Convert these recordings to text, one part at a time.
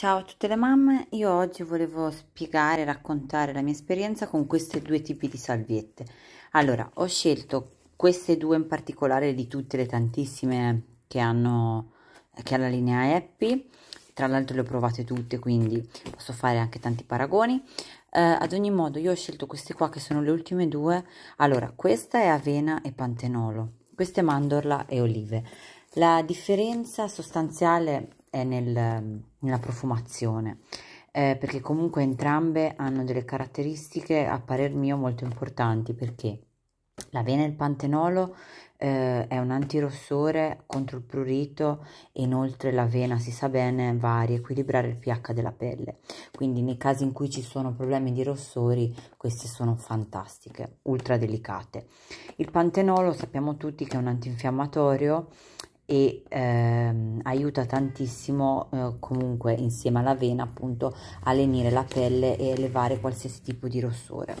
Ciao a tutte le mamme, io oggi volevo spiegare e raccontare la mia esperienza con questi due tipi di salviette. Allora, ho scelto queste due in particolare di tutte le tantissime che hanno, che ha la linea Happy, tra l'altro le ho provate tutte, quindi posso fare anche tanti paragoni. Eh, ad ogni modo, io ho scelto queste qua che sono le ultime due. Allora, questa è avena e pantenolo, queste mandorla e olive. La differenza sostanziale è nel, nella profumazione eh, perché comunque entrambe hanno delle caratteristiche a parer mio molto importanti perché la vena e il pantenolo eh, è un antirossore contro il prurito e inoltre la vena si sa bene va a riequilibrare il pH della pelle quindi nei casi in cui ci sono problemi di rossori queste sono fantastiche ultra delicate il pantenolo sappiamo tutti che è un antinfiammatorio e ehm, aiuta tantissimo eh, comunque insieme all'avena appunto a lenire la pelle e elevare qualsiasi tipo di rossore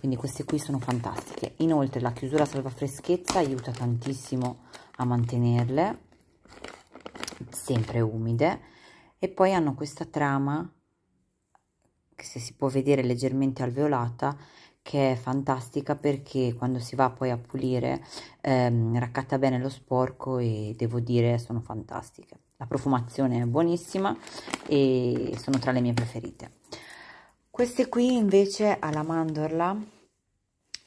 quindi queste qui sono fantastiche inoltre la chiusura salva freschezza aiuta tantissimo a mantenerle sempre umide e poi hanno questa trama che se si può vedere leggermente alveolata che è fantastica perché quando si va poi a pulire ehm, raccatta bene lo sporco e devo dire sono fantastiche. La profumazione è buonissima e sono tra le mie preferite. Queste qui invece alla mandorla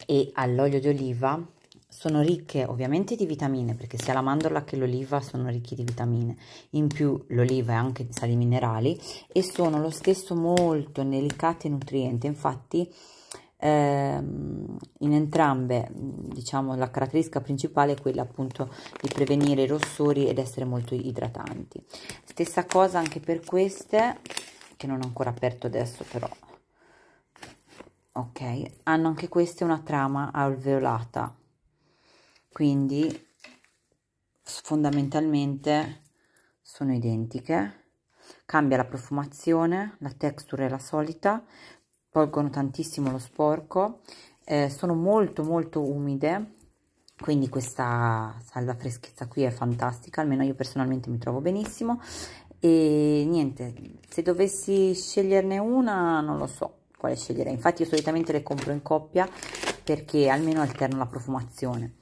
e all'olio d'oliva sono ricche ovviamente di vitamine perché sia la mandorla che l'oliva sono ricchi di vitamine in più l'oliva è anche di sali minerali e sono lo stesso molto delicate e nutriente. infatti Ehm, in entrambe diciamo la caratteristica principale è quella appunto di prevenire i rossori ed essere molto idratanti stessa cosa anche per queste che non ho ancora aperto adesso però ok hanno anche queste una trama alveolata quindi fondamentalmente sono identiche cambia la profumazione la texture è la solita tolgono tantissimo lo sporco eh, sono molto molto umide quindi questa salva freschezza qui è fantastica almeno io personalmente mi trovo benissimo e niente se dovessi sceglierne una non lo so quale scegliere infatti io solitamente le compro in coppia perché almeno alterno la profumazione